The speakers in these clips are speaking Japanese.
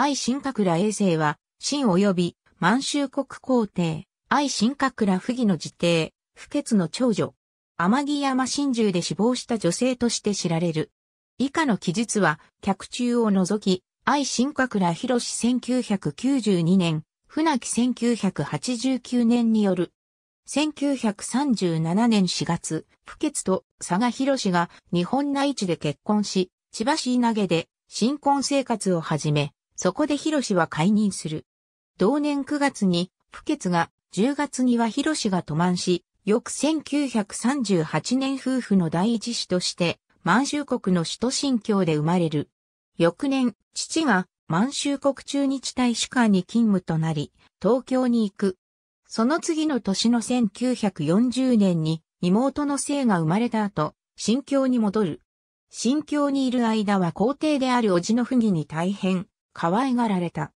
愛新閣羅衛星は、新及び満州国皇帝、愛新閣羅不義の辞帝、不潔の長女、天城山真珠で死亡した女性として知られる。以下の記述は、客中を除き、愛新閣羅博士1992年、船木1989年による。1937年4月、不潔と佐賀博氏が日本内地で結婚し、千葉市稲毛で新婚生活を始め、そこで広氏は解任する。同年9月に、不決が、10月には広氏が渡満し、翌1938年夫婦の第一子として、満州国の首都新京で生まれる。翌年、父が満州国中日大使館に勤務となり、東京に行く。その次の年の1940年に妹の生が生まれた後、新京に戻る。新京にいる間は皇帝である叔父の不義に大変可愛がられた。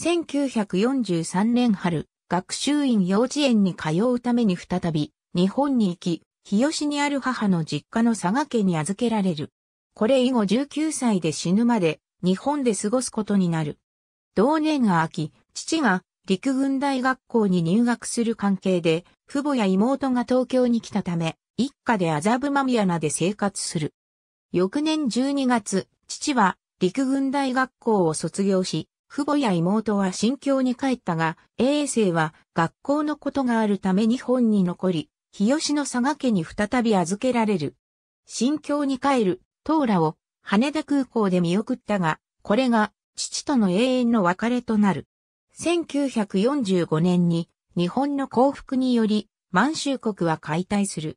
1943年春、学習院幼稚園に通うために再び、日本に行き、日吉にある母の実家の佐賀家に預けられる。これ以後19歳で死ぬまで、日本で過ごすことになる。同年が秋、父が陸軍大学校に入学する関係で、父母や妹が東京に来たため、一家で麻布マミアナで生活する。翌年12月、父は陸軍大学校を卒業し、父母や妹は新京に帰ったが、永世は学校のことがあるため日本に残り、日吉の佐賀家に再び預けられる。新京に帰る、ト羅を羽田空港で見送ったが、これが父との永遠の別れとなる。1945年に日本の降伏により満州国は解体する。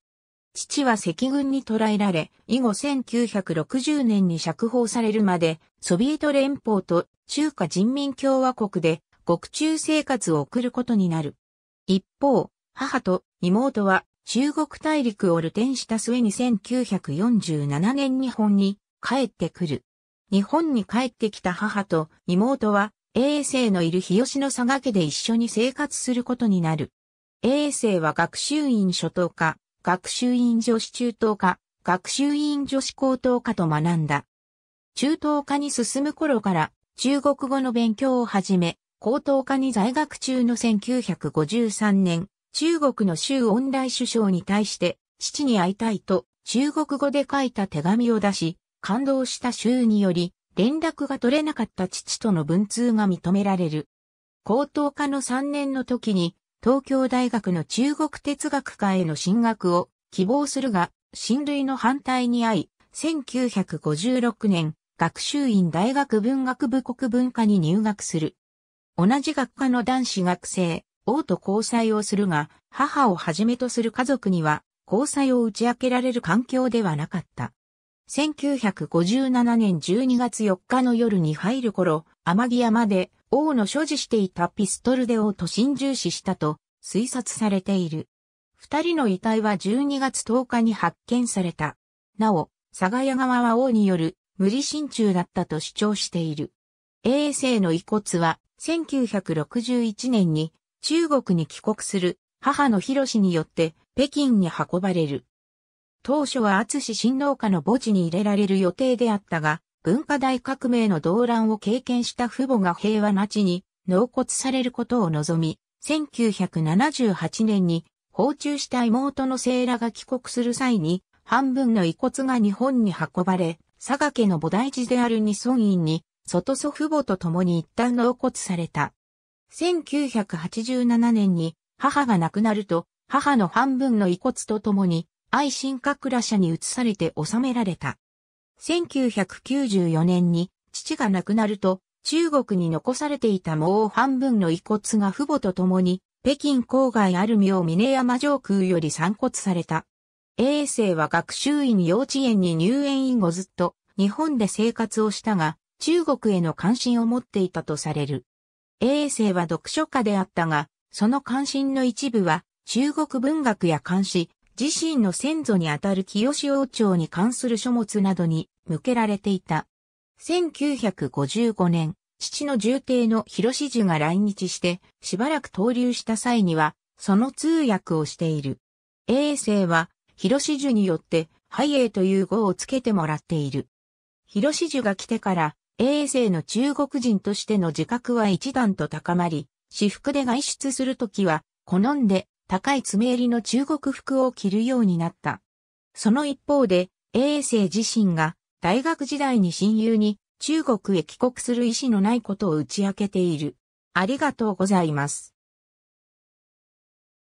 父は赤軍に捕らえられ、以後1960年に釈放されるまで、ソビエト連邦と中華人民共和国で獄中生活を送ることになる。一方、母と妹は中国大陸を流転した末に1947年日本に帰ってくる。日本に帰ってきた母と妹は、衛生のいる日吉の佐賀家で一緒に生活することになる。衛生は学習院初等科、学習院女子中等科、学習院女子高等科と学んだ。中等科に進む頃から中国語の勉強を始め、高等科に在学中の1953年、中国の周恩来首相に対して、父に会いたいと中国語で書いた手紙を出し、感動した州により、連絡が取れなかった父との文通が認められる。高等科の3年の時に、東京大学の中国哲学科への進学を希望するが、親類の反対に遭い、1956年、学習院大学文学部国文科に入学する。同じ学科の男子学生、王と交際をするが、母をはじめとする家族には、交際を打ち明けられる環境ではなかった。1957年12月4日の夜に入る頃、天城山で王の所持していたピストルで王と心中死したと推察されている。二人の遺体は12月10日に発見された。なお、佐賀屋側は王による無理心中だったと主張している。衛生の遺骨は1961年に中国に帰国する母の広氏によって北京に運ばれる。当初は厚志新農家の墓地に入れられる予定であったが、文化大革命の動乱を経験した父母が平和な地に納骨されることを望み、1978年に訪中した妹のセイラが帰国する際に、半分の遺骨が日本に運ばれ、佐賀家の菩提寺である二村院に、外祖父母と共に一旦納骨された。1987年に母が亡くなると、母の半分の遺骨と共に、愛新覚ら社に移されて納められた。1994年に父が亡くなると、中国に残されていたもう半分の遺骨が父母と共に、北京郊外ある明峰山上空より散骨された。衛生は学習院幼稚園に入園以後ずっと日本で生活をしたが、中国への関心を持っていたとされる。衛生は読書家であったが、その関心の一部は中国文学や漢詩、自身の先祖にあたる清王朝に関する書物などに向けられていた。1955年、父の重帝の広志樹が来日して、しばらく投留した際には、その通訳をしている。衛生は、広志樹によって、ハイエーという語をつけてもらっている。広志樹が来てから、衛生の中国人としての自覚は一段と高まり、私服で外出するときは、好んで高い爪襟の中国服を着るようになった。その一方で、衛星自身が大学時代に親友に中国へ帰国する意思のないことを打ち明けている。ありがとうございます。